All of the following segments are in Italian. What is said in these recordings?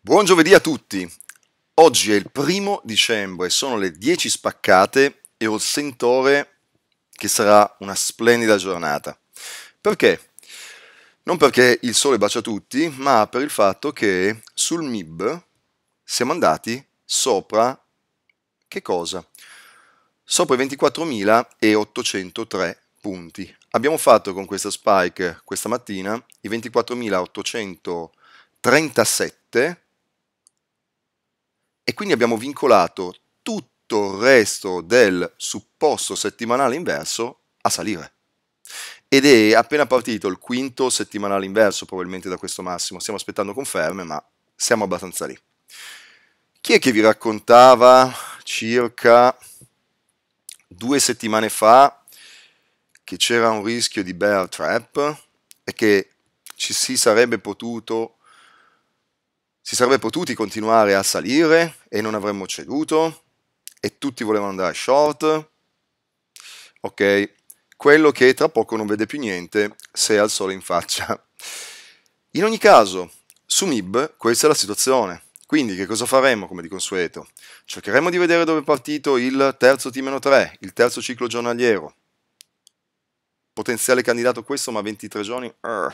Buon giovedì a tutti! Oggi è il primo dicembre, sono le 10 spaccate e ho il sentore che sarà una splendida giornata. Perché? Non perché il sole bacia tutti, ma per il fatto che sul MIB siamo andati sopra che cosa? Sopra i 24.803 punti. Abbiamo fatto con questa spike questa mattina i 24.837 punti e quindi abbiamo vincolato tutto il resto del supposto settimanale inverso a salire. Ed è appena partito il quinto settimanale inverso probabilmente da questo massimo, stiamo aspettando conferme ma siamo abbastanza lì. Chi è che vi raccontava circa due settimane fa che c'era un rischio di bear trap e che ci si sarebbe potuto si sarebbe potuti continuare a salire e non avremmo ceduto e tutti volevano andare short. Ok, quello che tra poco non vede più niente se ha il sole in faccia. In ogni caso, su MIB questa è la situazione. Quindi che cosa faremo come di consueto? Cercheremo di vedere dove è partito il terzo T-3, il terzo ciclo giornaliero. Potenziale candidato questo, ma 23 giorni. Arr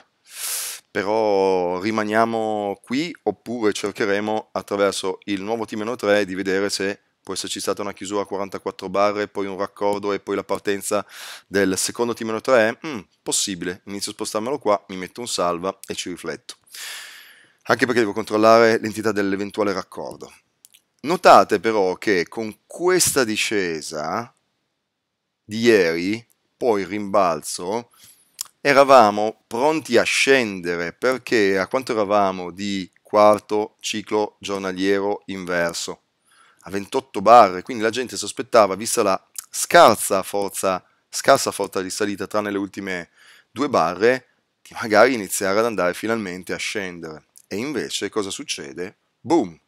però rimaniamo qui oppure cercheremo attraverso il nuovo Timeno 3 di vedere se può esserci stata una chiusura a 44 barre, poi un raccordo e poi la partenza del secondo Timeno 3. Mm, possibile, inizio a spostarmelo qua, mi metto un salva e ci rifletto. Anche perché devo controllare l'entità dell'eventuale raccordo. Notate però che con questa discesa di ieri, poi rimbalzo, eravamo pronti a scendere perché a quanto eravamo di quarto ciclo giornaliero inverso a 28 barre, quindi la gente sospettava, vista la scarsa forza, scarsa forza di salita tranne le ultime due barre, di magari iniziare ad andare finalmente a scendere. E invece cosa succede? Boom!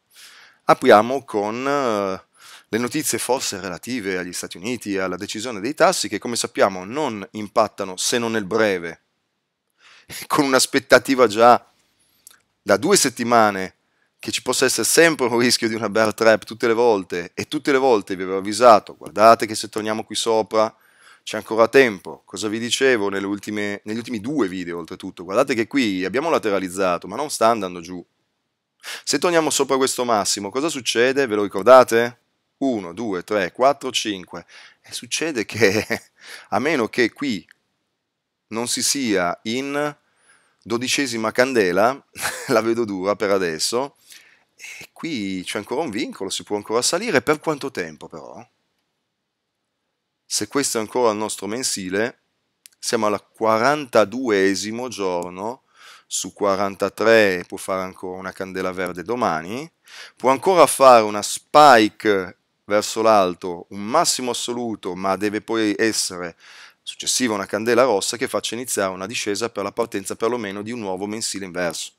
Apriamo con eh, le notizie forse relative agli Stati Uniti e alla decisione dei tassi che come sappiamo non impattano se non nel breve, con un'aspettativa già da due settimane che ci possa essere sempre un rischio di una bear trap tutte le volte e tutte le volte vi avevo avvisato, guardate che se torniamo qui sopra c'è ancora tempo, cosa vi dicevo ultime, negli ultimi due video oltretutto, guardate che qui abbiamo lateralizzato ma non sta andando giù. Se torniamo sopra questo massimo cosa succede? Ve lo ricordate? 1, 2, 3, 4, 5 e succede che a meno che qui non si sia in dodicesima candela, la vedo dura per adesso, e qui c'è ancora un vincolo, si può ancora salire, per quanto tempo però? Se questo è ancora il nostro mensile, siamo al 42esimo giorno su 43 può fare ancora una candela verde domani, può ancora fare una spike verso l'alto un massimo assoluto, ma deve poi essere successiva una candela rossa che faccia iniziare una discesa per la partenza perlomeno di un nuovo mensile inverso.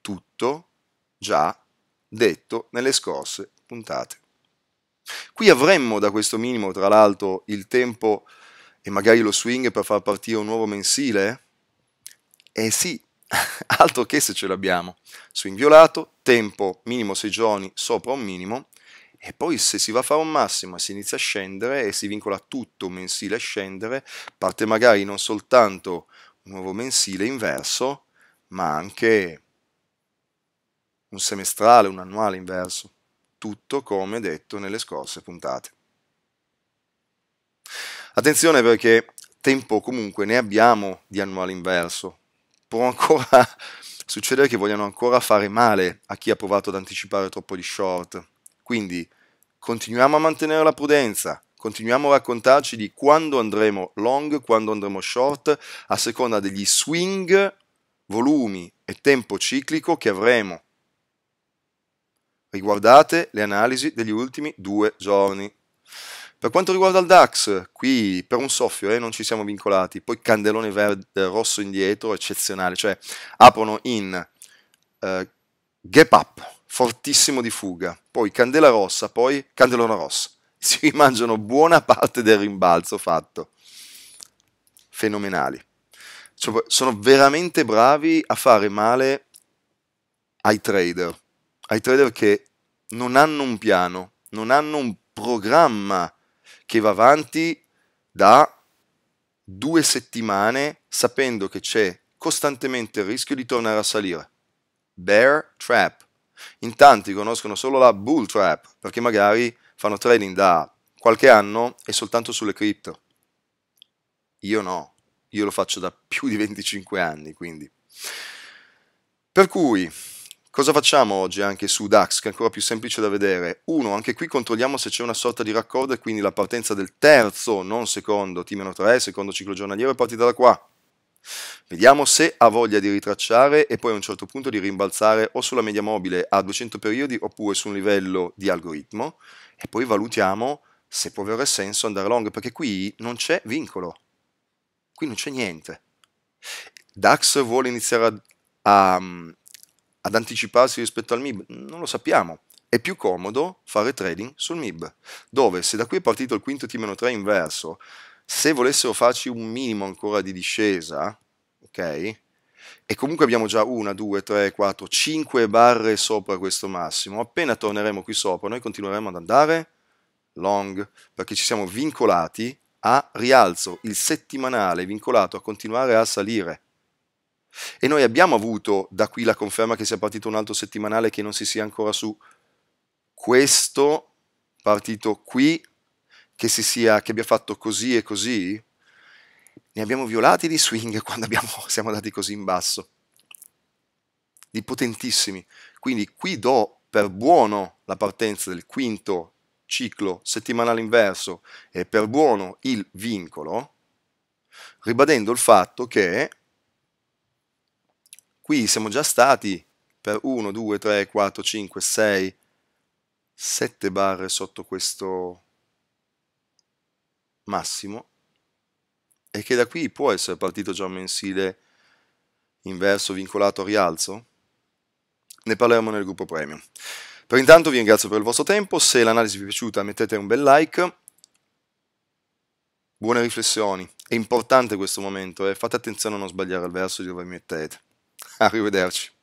Tutto già detto nelle scorse puntate. Qui avremmo da questo minimo, tra l'altro, il tempo e magari lo swing per far partire un nuovo mensile? Eh sì, altro che se ce l'abbiamo, swing violato, tempo minimo 6 giorni sopra un minimo, e poi se si va a fare un massimo e si inizia a scendere e si vincola tutto mensile a scendere, parte magari non soltanto un nuovo mensile inverso, ma anche un semestrale, un annuale inverso, tutto come detto nelle scorse puntate. Attenzione perché tempo comunque ne abbiamo di annuale inverso, provano ancora, succedere che vogliano ancora fare male a chi ha provato ad anticipare troppo di short. Quindi continuiamo a mantenere la prudenza, continuiamo a raccontarci di quando andremo long, quando andremo short, a seconda degli swing, volumi e tempo ciclico che avremo. Riguardate le analisi degli ultimi due giorni. Per quanto riguarda il DAX, qui per un soffio eh, non ci siamo vincolati, poi candelone verde rosso indietro, eccezionale, cioè aprono in eh, gap up, fortissimo di fuga, poi candela rossa, poi candelone rosso, si mangiano buona parte del rimbalzo fatto, fenomenali, cioè, sono veramente bravi a fare male ai trader, ai trader che non hanno un piano, non hanno un programma che va avanti da due settimane sapendo che c'è costantemente il rischio di tornare a salire. Bear trap. In tanti conoscono solo la bull trap perché magari fanno trading da qualche anno e soltanto sulle cripto. Io no, io lo faccio da più di 25 anni, quindi. Per cui Cosa facciamo oggi anche su DAX, che è ancora più semplice da vedere? Uno, anche qui controlliamo se c'è una sorta di raccordo e quindi la partenza del terzo, non secondo, T-3, secondo ciclo giornaliero è partita da qua. Vediamo se ha voglia di ritracciare e poi a un certo punto di rimbalzare o sulla media mobile a 200 periodi oppure su un livello di algoritmo e poi valutiamo se può avere senso andare long perché qui non c'è vincolo, qui non c'è niente. DAX vuole iniziare a, a ad anticiparsi rispetto al MIB? Non lo sappiamo. È più comodo fare trading sul MIB, dove se da qui è partito il quinto T-3 inverso, se volessero farci un minimo ancora di discesa, ok? E comunque abbiamo già una, due, tre, quattro, cinque barre sopra questo massimo. Appena torneremo qui sopra, noi continueremo ad andare long, perché ci siamo vincolati a rialzo, il settimanale vincolato a continuare a salire. E noi abbiamo avuto da qui la conferma che sia partito un altro settimanale che non si sia ancora su questo partito qui, che, si sia, che abbia fatto così e così. Ne abbiamo violati di swing quando abbiamo, siamo andati così in basso. Di potentissimi. Quindi qui do per buono la partenza del quinto ciclo settimanale inverso e per buono il vincolo, ribadendo il fatto che Qui siamo già stati per 1, 2, 3, 4, 5, 6, 7 barre sotto questo massimo e che da qui può essere partito già un mensile inverso vincolato a rialzo? Ne parleremo nel gruppo premium. Per intanto vi ringrazio per il vostro tempo, se l'analisi vi è piaciuta mettete un bel like, buone riflessioni, è importante questo momento e eh? fate attenzione a non sbagliare il verso di dove mettete. Arrivederci.